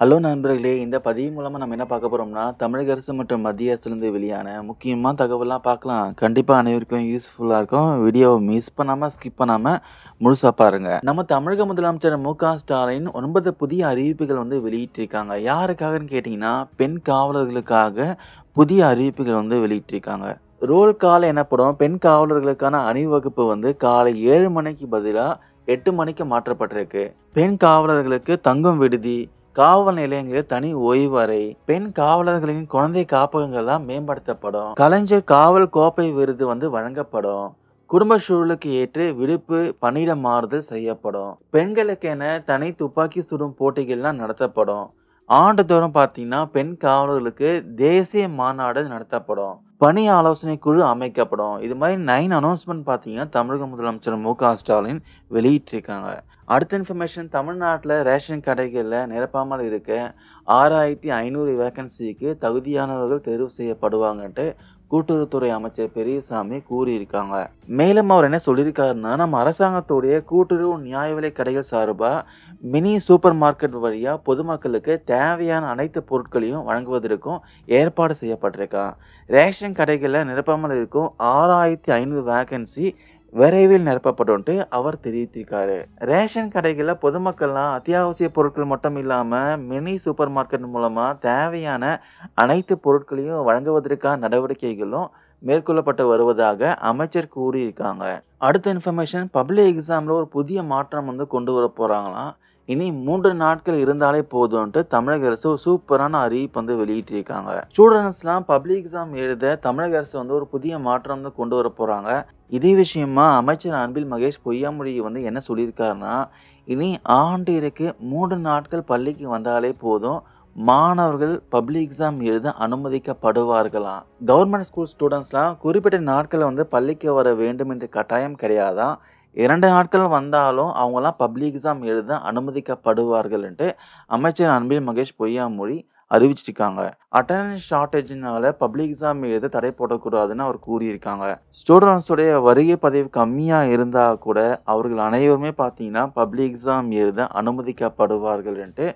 hello நண்பர்களே இந்த பதிவு மூலமாக நம்ம என்ன பார்க்க போகிறோம்னா தமிழக அரசு மற்றும் மத்திய அரசுலேருந்து வெளியான முக்கியமாக தகவலாம் பார்க்கலாம் கண்டிப்பாக அனைவருக்கும் யூஸ்ஃபுல்லாக இருக்கும் வீடியோவை மிஸ் பண்ணாமல் ஸ்கிப் பண்ணாமல் முழுசாக பாருங்கள் நம்ம தமிழக முதலமைச்சர் மு க ஸ்டாலின் ஒன்பது புதிய அறிவிப்புகள் வந்து வெளியிட்டிருக்காங்க யாருக்காகன்னு கேட்டிங்கன்னா பெண் காவலர்களுக்காக புதிய அறிவிப்புகள் வந்து வெளியிட்டிருக்காங்க ரோல் கால் எனப்படும் பெண் காவலர்களுக்கான அணிவகுப்பு வந்து காலை ஏழு மணிக்கு பதிலாக எட்டு மணிக்கு மாற்றப்பட்டிருக்கு பெண் காவலர்களுக்கு தங்கும் விடுதி காவல் நிலையங்களில் தனி ஓய்வறை பெண் காவலர்களின் குழந்தை காப்பகங்கள்லாம் மேம்படுத்தப்படும் கலைஞர் காவல் கோப்பை விருது வந்து வழங்கப்படும் குடும்ப சூழலுக்கு ஏற்று விடுப்பு பணியிட மாறுதல் செய்யப்படும் பெண்களுக்கென தனி துப்பாக்கி சுடும் போட்டிகள்லாம் நடத்தப்படும் ஆண்டுதோறும் பார்த்தீங்கன்னா பெண் காவலர்களுக்கு தேசிய மாநாடு நடத்தப்படும் பணி ஆலோசனை குழு அமைக்கப்படும் இது மாதிரி நைன் அனௌன்ஸ்மெண்ட் பார்த்தீங்கன்னா தமிழக முதலமைச்சர் மு க ஸ்டாலின் வெளியிட்டிருக்காங்க அடுத்த இன்ஃபர்மேஷன் தமிழ்நாட்டில் ரேஷன் கடைகளில் நிரப்பாமல் இருக்க ஆறாயிரத்தி ஐநூறு வேக்கன்சிக்கு தகுதியானவர்கள் தேர்வு செய்யப்படுவாங்கன்ட்டு கூட்டுறவுத்துறை அமைச்சர் பெரியசாமி கூறியிருக்காங்க மேலும் அவர் என்ன சொல்லியிருக்காருன்னா நம்ம அரசாங்கத்துடைய கூட்டுறவு நியாய விலை கடைகள் சார்பாக மினி சூப்பர் மார்க்கெட் வழியாக பொதுமக்களுக்கு தேவையான அனைத்து பொருட்களையும் வழங்குவதற்கும் ஏற்பாடு செய்யப்பட்டிருக்கா ரேஷன் ரேஷன் கடைகளை நிரப்பாமல் இருக்கும் ஆறாயிரத்தி ஐநூறு வேகன்சி விரைவில் நிரப்பப்படும்ட்டு அவர் தெரிவித்திருக்காரு ரேஷன் கடைகளில் பொதுமக்கள்லாம் அத்தியாவசிய பொருட்கள் மட்டும் இல்லாமல் மினி சூப்பர் மார்க்கெட் மூலமாக தேவையான அனைத்து பொருட்களையும் வழங்குவதற்கான நடவடிக்கைகளும் மேற்கொள்ளப்பட்டு வருவதாக அமைச்சர் கூறியிருக்காங்க அடுத்த இன்ஃபர்மேஷன் பப்ளிக் எக்ஸாமில் ஒரு புதிய மாற்றம் வந்து கொண்டு வர போகிறாங்களாம் இனி மூன்று நாட்கள் இருந்தாலே போதும்ன்ட்டு தமிழக அரசு ஒரு சூப்பரான அறிவிப்பு வந்து வெளியிட்டிருக்காங்க ஸ்டூடெண்ட்ஸ்லாம் பப்ளிக் எக்ஸாம் எழுத தமிழக அரசு வந்து ஒரு புதிய மாற்றம் வந்து கொண்டு வர போகிறாங்க இதே விஷயமா அமைச்சர் அன்பில் மகேஷ் பொய்யாமொழி வந்து என்ன சொல்லியிருக்காருன்னா இனி ஆண்டிற்கு மூன்று நாட்கள் பள்ளிக்கு வந்தாலே போதும் மாணவர்கள் பப்ளிக் எக்ஸாம் எழுத அனுமதிக்கப்படுவார்களாம் கவர்மெண்ட் ஸ்கூல் ஸ்டூடெண்ட்ஸ்லாம் குறிப்பிட்ட நாட்களில் வந்து பள்ளிக்கு வர வேண்டும் என்று கட்டாயம் கிடையாதான் இரண்டு நாட்கள் வந்தாலும் அவங்களாம் பப்ளிக் எக்ஸாம் எழுத அனுமதிக்கப்படுவார்கள்ன்ட்டு அமைச்சர் அன்பில் மகேஷ் பொய்யாமொழி அறிவிச்சிருக்காங்க அட்டண்டன்ஸ் ஷார்டேஜினால பப்ளிக் எக்ஸாம் எழுத தடை போடக்கூடாதுன்னு அவர் கூறியிருக்காங்க ஸ்டூடெண்ட்ஸுடைய வருகை பதிவு கம்மியாக இருந்தால் கூட அவர்கள் அனைவருமே பார்த்தீங்கன்னா பப்ளிக் எக்ஸாம் எழுத அனுமதிக்கப்படுவார்கள்ன்ட்டு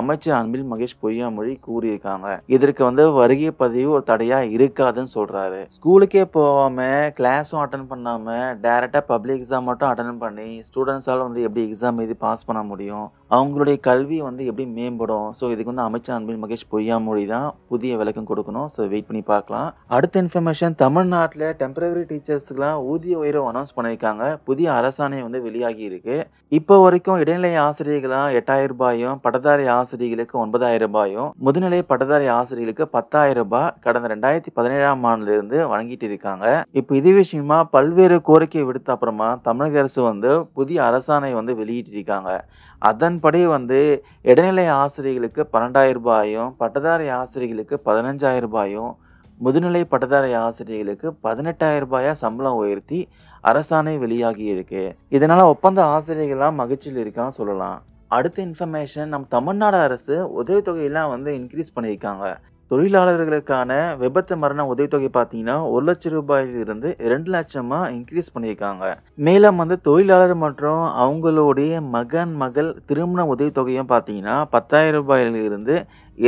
அமைச்சர் அன்பில் மகேஷ் பொய்யாமொழி கூறியிருக்காங்க இதற்கு வந்து வருகை பதிவு ஒரு தடையா இருக்காதுன்னு சொல்றாரு ஸ்கூலுக்கே போகாம கிளாஸும் அட்டன் பண்ணாம டைரக்டா பப்ளிக் எக்ஸாம் மட்டும் அட்டன் பண்ணி ஸ்டூடெண்ட்ஸால் வந்து எப்படி எக்ஸாம் எழுதி பாஸ் பண்ண முடியும் அவங்களுடைய கல்வி வந்து எப்படி மேம்படும் ஸோ இதுக்கு வந்து அமைச்சர் அன்பில் மகேஷ் பொய்யாமொழி தான் புதிய விளக்கம் கொடுக்கணும் ஸோ வெயிட் பண்ணி பார்க்கலாம் அடுத்த இன்ஃபர்மேஷன் தமிழ்நாட்டில் டெம்பரவரி டீச்சர்ஸ்க்குலாம் ஊதிய உயர்வு அனௌன்ஸ் பண்ணியிருக்காங்க புதிய அரசாணை வந்து வெளியாகி இருக்கு இப்போ வரைக்கும் இடைநிலை ஆசிரியர்களாக எட்டாயிரம் ரூபாயும் பட்டதாரி ஆசிரியர் ஆசிரியர்களுக்கு ஒன்பதாயிரம் ரூபாயும் முதுநிலை பட்டதாரி ஆசிரியர்களுக்கு பத்தாயிரம் ரூபாய் கடந்த ரெண்டாயிரத்தி பதினேழாம் ஆண்டுலேருந்து வழங்கிட்டு இருக்காங்க இப்போ இது விஷயமா பல்வேறு கோரிக்கை விடுத்த அப்புறமா தமிழக அரசு வந்து புதிய அரசாணை வந்து வெளியிட்டிருக்காங்க அதன்படி வந்து இடைநிலை ஆசிரியர்களுக்கு பன்னெண்டாயிரம் ரூபாயும் பட்டதாரி ஆசிரியர்களுக்கு பதினஞ்சாயிரம் ரூபாயும் முதுநிலை பட்டதாரி ஆசிரியர்களுக்கு பதினெட்டாயிரம் ரூபாயா சம்பளம் உயர்த்தி அரசாணை வெளியாகி இருக்கு இதனால ஒப்பந்த ஆசிரியர்கள்லாம் மகிழ்ச்சியில் இருக்கான்னு சொல்லலாம் அடுத்த இன்ஃபர்மேஷன் நம் தமிழ்நாடு அரசு உதவித்தொகையெல்லாம் வந்து இன்க்ரீஸ் பண்ணியிருக்காங்க தொழிலாளர்களுக்கான விபத்து மரண உதவித்தொகை பார்த்தீங்கன்னா ஒரு லட்சம் ரூபாயிலிருந்து ரெண்டு லட்சமாக இன்க்ரீஸ் பண்ணியிருக்காங்க மேலும் வந்து தொழிலாளர் மற்றும் அவங்களுடைய மகன் மகள் திருமண உதவித்தொகையும் பார்த்தீங்கன்னா பத்தாயிரம் ரூபாயிலிருந்து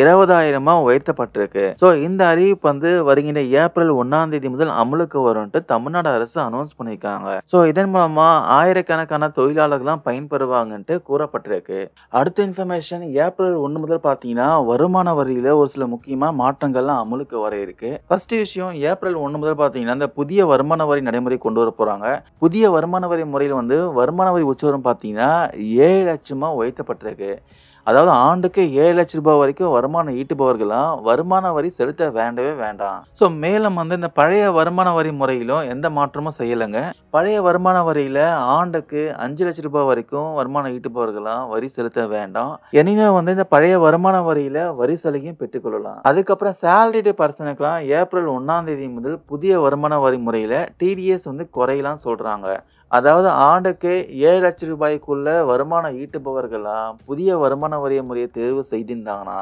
இருபதாயிரமா உயர்த்தப்பட்டிருக்கு ஸோ இந்த அறிவிப்பு வந்து வருகின்ற ஏப்ரல் ஒன்னாம் தேதி முதல் அமலுக்கு வரும்ட்டு தமிழ்நாடு அரசு அனௌன்ஸ் பண்ணியிருக்காங்க ஸோ இதன் மூலமா ஆயிரக்கணக்கான தொழிலாளர்கள்லாம் பயன்பெறுவாங்கன்ட்டு கூறப்பட்டிருக்கு அடுத்த இன்ஃபர்மேஷன் ஏப்ரல் ஒன்று முதல் பார்த்தீங்கன்னா வருமான வரியில ஒரு சில முக்கியமான மாற்றங்கள்லாம் அமலுக்கு வர இருக்கு ஃபர்ஸ்ட் விஷயம் ஏப்ரல் ஒன்று முதல் பார்த்தீங்கன்னா இந்த புதிய வருமான வரி நடைமுறை கொண்டு வர போறாங்க புதிய வருமான வரி முறையில் வந்து வருமான வரி உச்சவரம் பார்த்தீங்கன்னா ஏழு லட்சமாக உயர்த்தப்பட்டிருக்கு அதாவது ஆண்டுக்கு ஏழு லட்ச ரூபாய் வரைக்கும் வருமானம் ஈட்டுபவர்களாம் வருமான வரி செலுத்த வேண்டவே வேண்டாம் ஸோ மேலும் வந்து இந்த பழைய வருமான வரி முறையிலும் எந்த மாற்றமும் செய்யலைங்க பழைய வருமான வரியில் ஆண்டுக்கு அஞ்சு லட்ச ரூபாய் வரைக்கும் வருமானம் ஈட்டுபவர்களாம் வரி செலுத்த வேண்டாம் எனினும் வந்து இந்த பழைய வருமான வரியில் வரி சலுகையும் பெற்றுக்கொள்ளலாம் அதுக்கப்புறம் சேலரிடு பர்சனுக்குலாம் ஏப்ரல் ஒன்றாம் தேதி முதல் புதிய வருமான வரி முறையில் டிடிஎஸ் வந்து குறையலாம் சொல்கிறாங்க அதாவது ஆண்டுக்கு ஏழு லட்சம் ரூபாய்க்குள்ள வருமானம் ஈட்டுபவர்களாம் புதிய வருமான வரி முறையை தேர்வு செய்திருந்தாங்கன்னா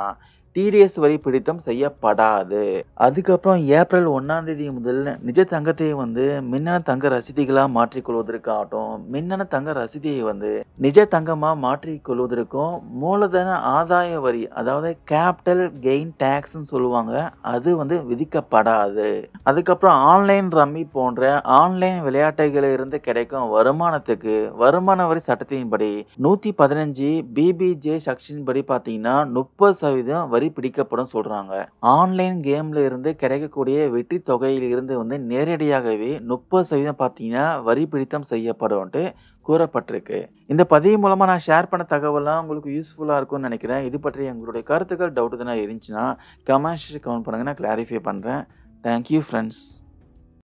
டிடிஎஸ் வரி பிடித்தம் செய்யப்படாது அதுக்கப்புறம் ஏப்ரல் ஒன்றாம் தேதி முதல் நிஜ தங்கத்தை வந்து மின்னணு தங்க ரசீதிகளாக மாற்றிக்கொள்வதற்காகட்டும் மின்னணு தங்க ரசீதியை வந்து நிஜ தங்கமாக மாற்றிக்கொள்வதற்கும் மூலதன ஆதாய வரி அதாவது கேபிட்டல் கெயின் டேக்ஸ்ன்னு சொல்லுவாங்க அது வந்து விதிக்கப்படாது அதுக்கப்புறம் ஆன்லைன் ரம்மி போன்ற ஆன்லைன் விளையாட்டுகளில் இருந்து கிடைக்கும் வருமானத்துக்கு வருமான வரி சட்டத்தின்படி நூற்றி பதினஞ்சு பிபிஜே செக்ஷன் படி பார்த்தீங்கன்னா முப்பது சதவீதம் வரி மாதிரி பிடிக்கப்படும் சொல்கிறாங்க ஆன்லைன் கேம்ல இருந்து கிடைக்கக்கூடிய வெற்றி தொகையிலிருந்து வந்து நேரடியாகவே முப்பது சதவீதம் பார்த்தீங்கன்னா வரி பிடித்தம் செய்யப்படும்ட்டு கூறப்பட்டிருக்கு இந்த பதிவு மூலமாக நான் ஷேர் பண்ண தகவலாம் உங்களுக்கு யூஸ்ஃபுல்லாக இருக்கும்னு நினைக்கிறேன் இது பற்றி எங்களுடைய கருத்துக்கள் டவுட் எதுனா இருந்துச்சுன்னா கமெண்ட் கமெண்ட் பண்ணுங்கள் நான் கிளாரிஃபை பண்ணுறேன் தேங்க்யூ ஃப்ரெண்ட்ஸ்